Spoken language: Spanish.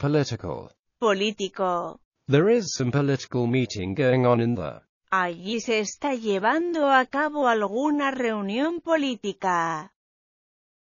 Political. Político. There is some political meeting going on in there. Allí se está llevando a cabo alguna reunión política.